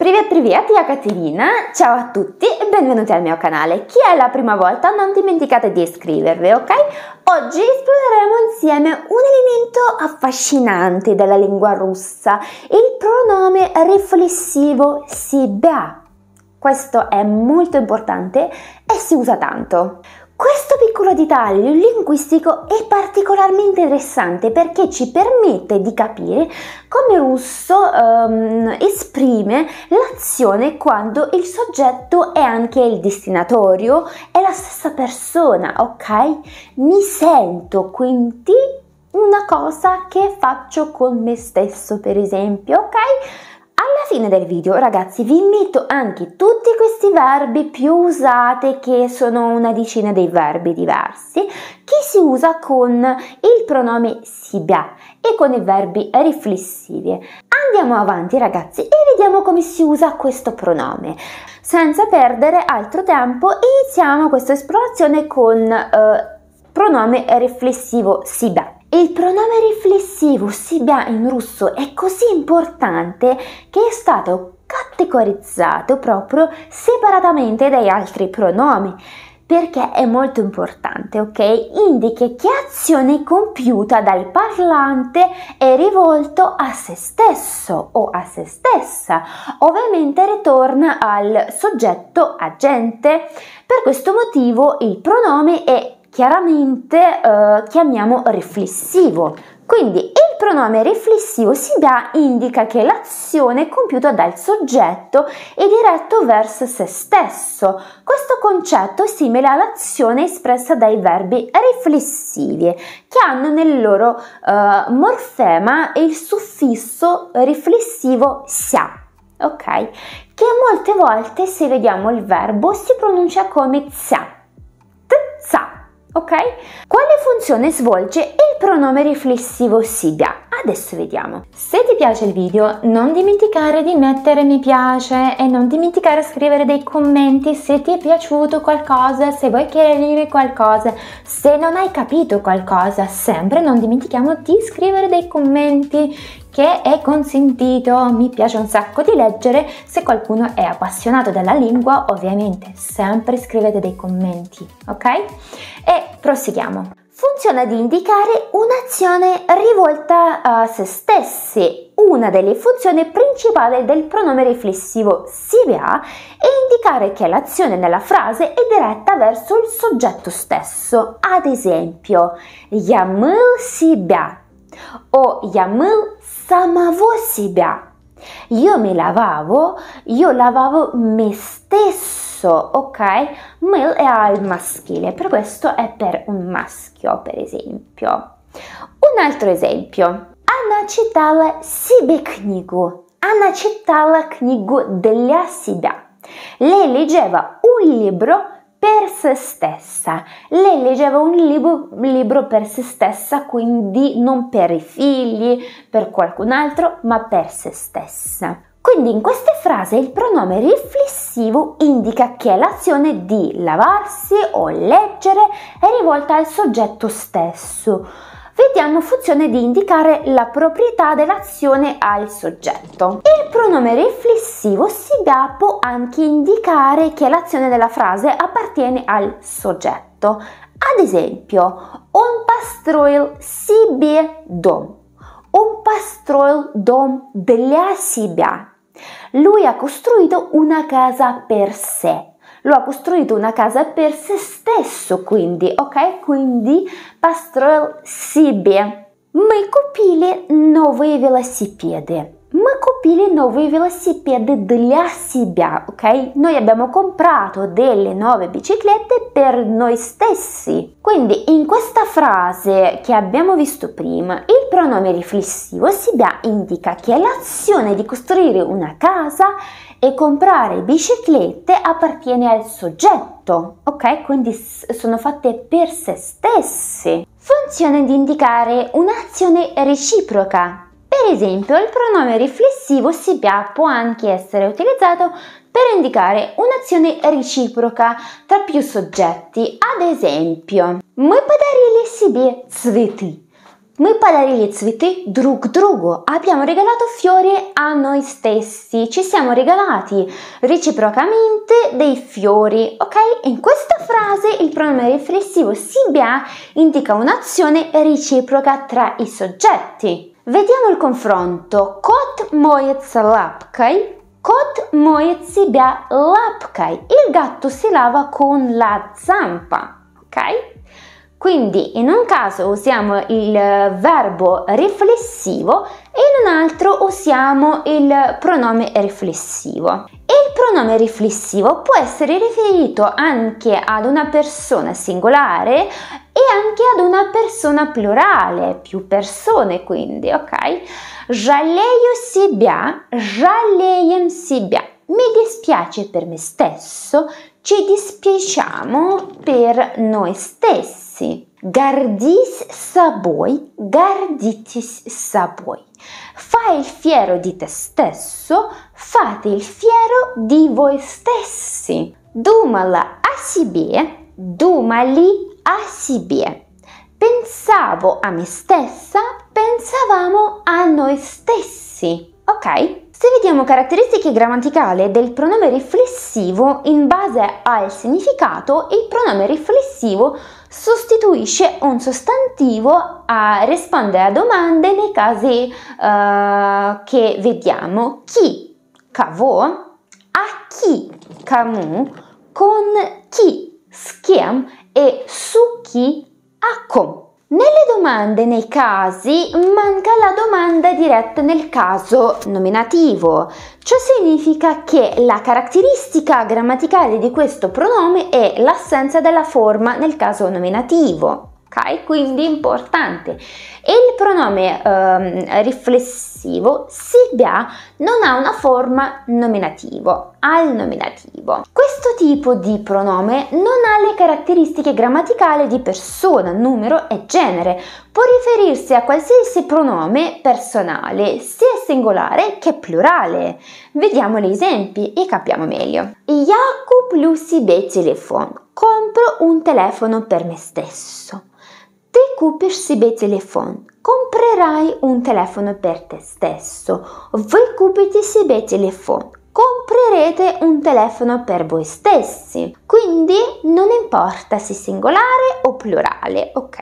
Привет-привет, io Caterina, ciao a tutti e benvenuti al mio canale. Chi è la prima volta non dimenticate di iscrivervi, ok? Oggi esploreremo insieme un elemento affascinante della lingua russa, il pronome riflessivo «себя». Questo è molto importante e si usa tanto. Questo piccolo dettaglio linguistico è particolarmente interessante perché ci permette di capire come russo um, esprime l'azione quando il soggetto è anche il destinatorio, è la stessa persona, ok? Mi sento quindi una cosa che faccio con me stesso, per esempio, ok? fine del video ragazzi vi metto anche tutti questi verbi più usati che sono una decina dei verbi diversi che si usa con il pronome sibia e con i verbi riflessivi. Andiamo avanti ragazzi e vediamo come si usa questo pronome. Senza perdere altro tempo iniziamo questa esplorazione con eh, pronome riflessivo sibia. Il pronome riflessivo себя in russo è così importante che è stato categorizzato proprio separatamente dagli altri pronomi perché è molto importante, ok? Indica che azione compiuta dal parlante è rivolto a se stesso o a se stessa. Ovviamente ritorna al soggetto agente. Per questo motivo il pronome è chiaramente eh, chiamiamo riflessivo. Quindi il pronome riflessivo si dà indica che l'azione compiuta dal soggetto è diretto verso se stesso. Questo concetto è simile all'azione espressa dai verbi riflessivi, che hanno nel loro eh, morfema il suffisso riflessivo sia. Ok? Che molte volte, se vediamo il verbo, si pronuncia come sia ok? Quale funzione svolge il pronome riflessivo SIGA? Adesso vediamo. Se ti piace il video non dimenticare di mettere mi piace e non dimenticare di scrivere dei commenti se ti è piaciuto qualcosa, se vuoi chiarire qualcosa, se non hai capito qualcosa, sempre non dimentichiamo di scrivere dei commenti che è consentito, mi piace un sacco di leggere, se qualcuno è appassionato della lingua ovviamente sempre scrivete dei commenti, ok? E proseguiamo. Funziona di indicare un'azione rivolta a se stessi una delle funzioni principali del pronome riflessivo si va è indicare che l'azione nella frase è diretta verso il soggetto stesso. Ad esempio, Yamil si va o Yamil самого себя. Io mi lavavo, io lavavo me stesso, ok? Male è al maschile, per questo è per un maschio, per esempio. Un altro esempio. Она читала себе книгу. Anna читала книгу для себя. Lei leggeva un libro per se stessa. Lei leggeva un libro, libro, per se stessa, quindi non per i figli, per qualcun altro, ma per se stessa. Quindi in queste frasi il pronome riflessivo indica che l'azione di lavarsi o leggere è rivolta al soggetto stesso vediamo funzione di indicare la proprietà dell'azione al soggetto. Il pronome riflessivo si dà può anche indicare che l'azione della frase appartiene al soggetto. Ad esempio, on построил себе dom. Он построил dom для себя. Lui ha costruito una casa per sé. Lo ha costruito una casa per se stesso, quindi, ok? Quindi построил себе. Мы купили новые велосипеды. Мы купили новые велосипеды для себя, ok? Noi abbiamo comprato delle nuove biciclette per noi stessi. Quindi in questa frase che abbiamo visto prima, il pronome riflessivo себя indica che l'azione di costruire una casa e comprare biciclette appartiene al soggetto, ok? Quindi sono fatte per se stesse. Funzione di indicare un'azione reciproca. Per esempio, il pronome riflessivo si può anche essere utilizzato per indicare un'azione reciproca tra più soggetti. Ad esempio, мы подарили себе цветы. Мы подарили цветы друг другу, abbiamo regalato fiori a noi stessi, ci siamo regalati reciprocamente dei fiori, ok? In questa frase il pronome riflessivo si bia indica un'azione reciproca tra i soggetti. Vediamo il confronto. Kot моется лапкой. Кот моет себя lapkai. Il gatto si lava con la zampa, ok? Quindi in un caso usiamo il verbo riflessivo e in un altro usiamo il pronome riflessivo. Il pronome riflessivo può essere riferito anche ad una persona singolare e anche ad una persona plurale, più persone quindi, ok? Жалею себя, жалеем себя. Mi dispiace per me stesso, ci dispiaciamo per noi stessi. Gardis saboi, garditis saboi. Fai il fiero di te stesso, fate il fiero di voi stessi. Dumala о себе, думали о себе. Pensavo a me stessa, pensavamo a noi stessi. Ok, se vediamo caratteristiche grammaticali del pronome riflessivo, in base al significato, il pronome riflessivo sostituisce un sostantivo a rispondere a domande nei casi uh, che vediamo. Chi, Cavò? a chi, Camù? con chi, Schiam? e su chi, a com. Nelle domande, nei casi, manca la domanda diretta nel caso nominativo. Ciò significa che la caratteristica grammaticale di questo pronome è l'assenza della forma nel caso nominativo ok? Quindi importante. E il pronome ehm, riflessivo Silvia non ha una forma nominativo, al nominativo. Questo tipo di pronome non ha le caratteristiche grammaticali di persona, numero e genere. Può riferirsi a qualsiasi pronome personale, sia singolare che plurale. Vediamo gli esempi e capiamo meglio. Jakub Lucy Be telefono. Compro un telefono per me stesso kupiš себе телефон. Comprerai un telefono per te stesso. Voi kupite себе телефон. Comprerete un telefono per voi stessi. Quindi non importa se singolare o plurale, ok?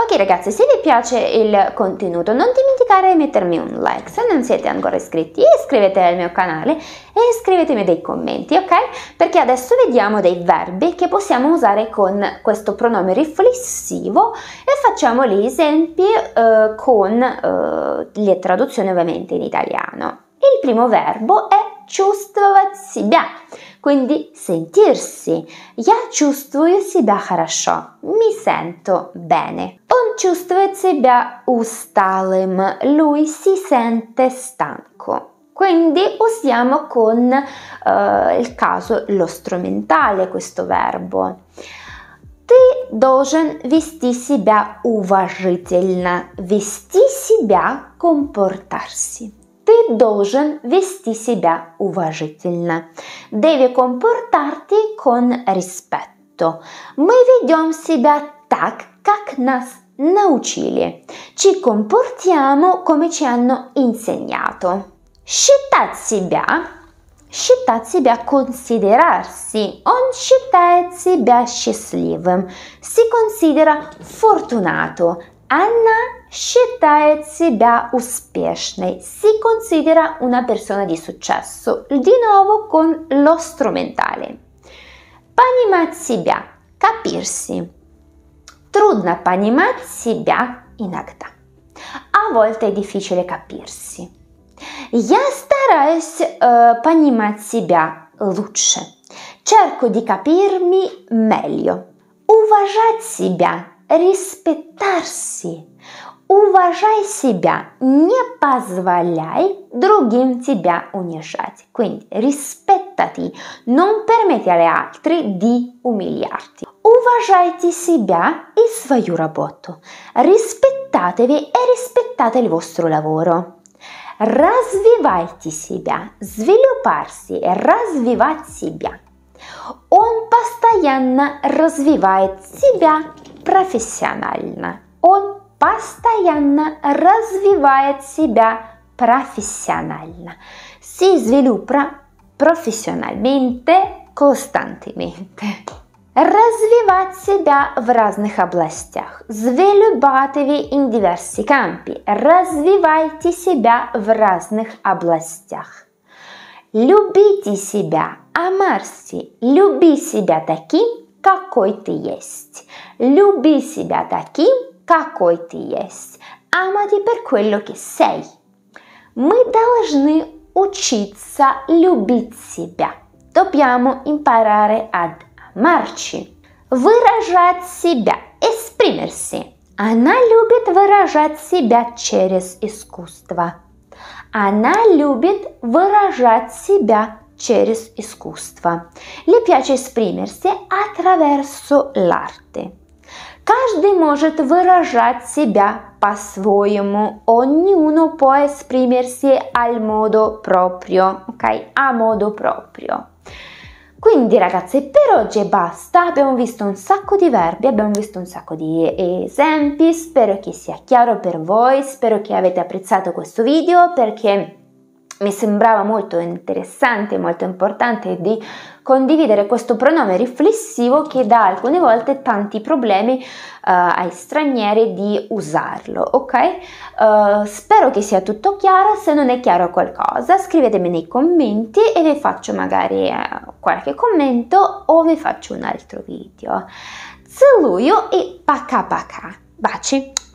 Ok ragazzi, se vi piace il contenuto non dimenticate cliccare e mettermi un like. Se non siete ancora iscritti iscrivetevi al mio canale e scrivetemi dei commenti, ok? Perché adesso vediamo dei verbi che possiamo usare con questo pronome riflessivo e facciamo gli esempi eh, con eh, le traduzioni ovviamente in italiano. Il primo verbo è чувствовать себя quindi sentirsi. Я чувствую себя хорошо. Mi sento bene. Он чувствует себя усталым. Lui si sente stanco. Quindi usiamo con eh, il caso lo strumentale questo verbo. Ты должен вести себя уважительно, вести себя, comportarsi. Ты должен вести себя уважительно. Devi comportarti con rispetto. Мы ведем себя так, как нас научили. Ci comportiamo come ci hanno insegnato. Считать себя считать себя, considerarsi. Он считает себя счастливым. Si considera fortunato. Anna считает себя успешной, si considera una persona di successo, di nuovo con lo strumentale. Понимать себя, capirsi. Трудно понимать себя иногда. A volte è difficile capirsi. Я стараюсь э, понимать себя лучше. Cerco di capirmi meglio. Уважать себя «Респектарси» – уважай себя, не позволяй другим тебя унижать. Quindi rispettati, non permetti alle altri di umiliarti. Уважайте себя и свою работу. Rispettatevi e rispettate il vostro lavoro. Развивайте себя, svilupparsi, e развивать себя. Он постоянно развивает себя профессионально. Он постоянно развивает себя профессионально. Si sviluppa профессиональmente, costantemente. Развивать себя в разных областях. Звелюбатеви in diversi campi. Развивайте себя в разных областях. Любите себя, амарси, люби себя таким, какой ты есть. Люби себя таким, какой ты есть. Amati per quello che sei. Мы должны учиться любить себя. Dobbiamo imparare ad amarci. Выражать себя. Esprimersi. Она любит выражать себя через искусство. Она любит выражать себя через искусство. Le piace esprimersi attraverso l'arte. Каждый может выражать себя по-своему. Ognuno può esprimersi al modo proprio, ok? A modo proprio. Quindi ragazzi per oggi basta, abbiamo visto un sacco di verbi, abbiamo visto un sacco di esempi, spero che sia chiaro per voi, spero che avete apprezzato questo video perché mi sembrava molto interessante e molto importante di condividere questo pronome riflessivo che dà alcune volte tanti problemi uh, ai stranieri di usarlo, ok? Uh, spero che sia tutto chiaro, se non è chiaro qualcosa scrivetemi nei commenti e vi faccio magari uh, qualche commento o vi faccio un altro video. Целую e paka paka. Baci!